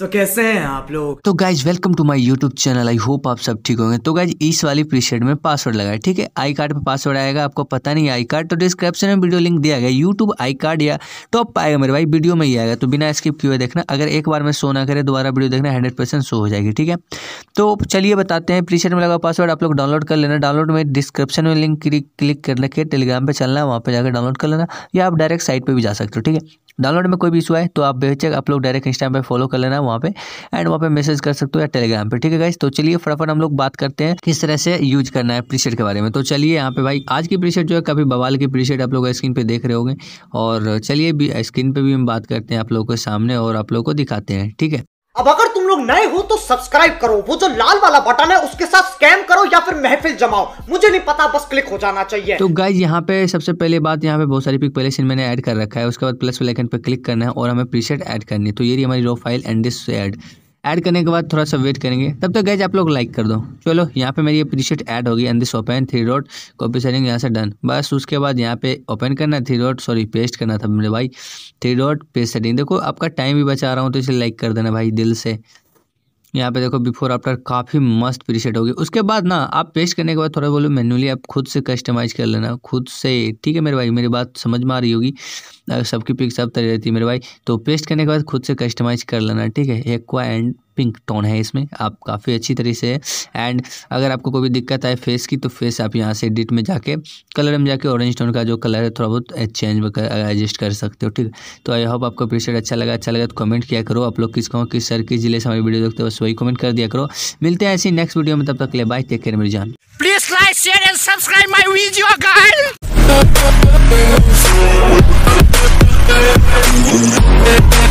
तो कैसे हैं आप लोग तो guys welcome to my YouTube channel I hope आप सब ठीक होंगे तो गाइज इस वाली प्रीशेड में पासवर्ड लगाए ठीक है आई कार्ड पर पासवर्ड आएगा आपको पता नहीं आई कार्ड तो डिस्क्रिप्शन में वीडियो लिंक दिया गया यूट्यूब आई कार्ड या टॉप पर आएगा मेरे भाई वीडियो में ही आएगा तो बिना स्किप किए देखना अगर एक बार में शो ना करे दोबारा वीडियो देखना हंड्रेड शो हो जाएगी ठीक है तो चलिए बताते हैं प्रीशेड में लगा पासवर्ड आप लोग डाउनलोड कर लेना डाउनलोड में डिस्क्रिप्शन में लिंक क्लिक कर लेके टेलीग्राम पर चलना वहाँ पर जाकर डाउनलोड कर लेना या आप डायरेक्ट साइट पर भी जा सकते हो ठीक है डाउनलोड में कोई भी इशू आए तो आप बेचक आप लोग डायरेक्ट इंस्टाग्राम पर फॉलो कर लेना वहाँ पे एंड वहाँ पे मैसेज कर सकते हो या टेलीग्राम पे ठीक है गाइस तो चलिए फटाफट हम लोग बात करते हैं किस तरह से यूज करना है प्रीसेट के बारे में तो चलिए यहाँ पे भाई आज की प्रीसेट जो है काफ़ी बवाल की प्रीसेट आप लोग स्क्रीन पर देख रहे होंगे और चलिए भी स्क्रीन पर भी हम बात करते हैं आप लोगों के सामने और आप लोगों को दिखाते हैं ठीक है अब अगर तुम लोग नए हो तो सब्सक्राइब करो वो जो लाल वाला बटन है उसके साथ स्कैम करो या फिर महफिल जमाओ मुझे नहीं पता बस क्लिक हो जाना चाहिए तो गाइज यहाँ पे सबसे पहले बात यहाँ पे बहुत सारी पिक पहले मैंने ऐड कर रखा है उसके बाद प्लस वाले पे क्लिक करना है और हमें प्रीसेट ऐड करनी है तो ये हमारी raw file and this add add करने के बाद थोड़ा सा वेट करेंगे तब तक तो गैज आप लोग लाइक कर दो चलो यहाँ पे मेरी प्रीशेट ऐड होगी and this open three dot copy setting यहाँ से डन बस उसके बाद यहाँ पे ओपन करना थ्री डॉट सॉरी पेस्ट करना था मेरे भाई थ्री डॉट पेस्ट सेटिंग देखो आपका टाइम भी बचा रहा हूँ तो इसे लाइक कर देना भाई दिल से यहाँ पे देखो बिफोर आफ्टर काफ़ी मस्त प्रीसेट होगी उसके बाद ना आप पेस्ट करने के बाद थोड़ा बोलो मैनुअली आप खुद से कस्टमाइज़ कर लेना खुद से ठीक है मेरे भाई मेरी बात समझ में आ रही होगी सबकी पिक सब तरह रहती है मेरे भाई तो पेस्ट करने के बाद खुद से कस्टमाइज़ कर लेना ठीक है एक्वा एंड पिंक टोन है इसमें आप काफ़ी अच्छी तरीके से एंड अगर आपको कोई भी दिक्कत आए फेस की तो फेस आप यहाँ से एडिट में जाके कलर में जाके ऑरेंज टोन का जो कलर है थोड़ा बहुत चेंज एडजस्ट कर सकते हो ठीक तो आई होप आपको अप्रिशिएट अच्छा लगा अच्छा लगा तो कमेंट किया करो आप लोग किस कहो किस सर किस जिले से हमारी वीडियो देखते हो बस वही कमेंट कर दिया करो मिलते हैं ऐसी नेक्स्ट वीडियो में तब तक ले बाय टेक केयर मेरी जान please like share and subscribe my video guys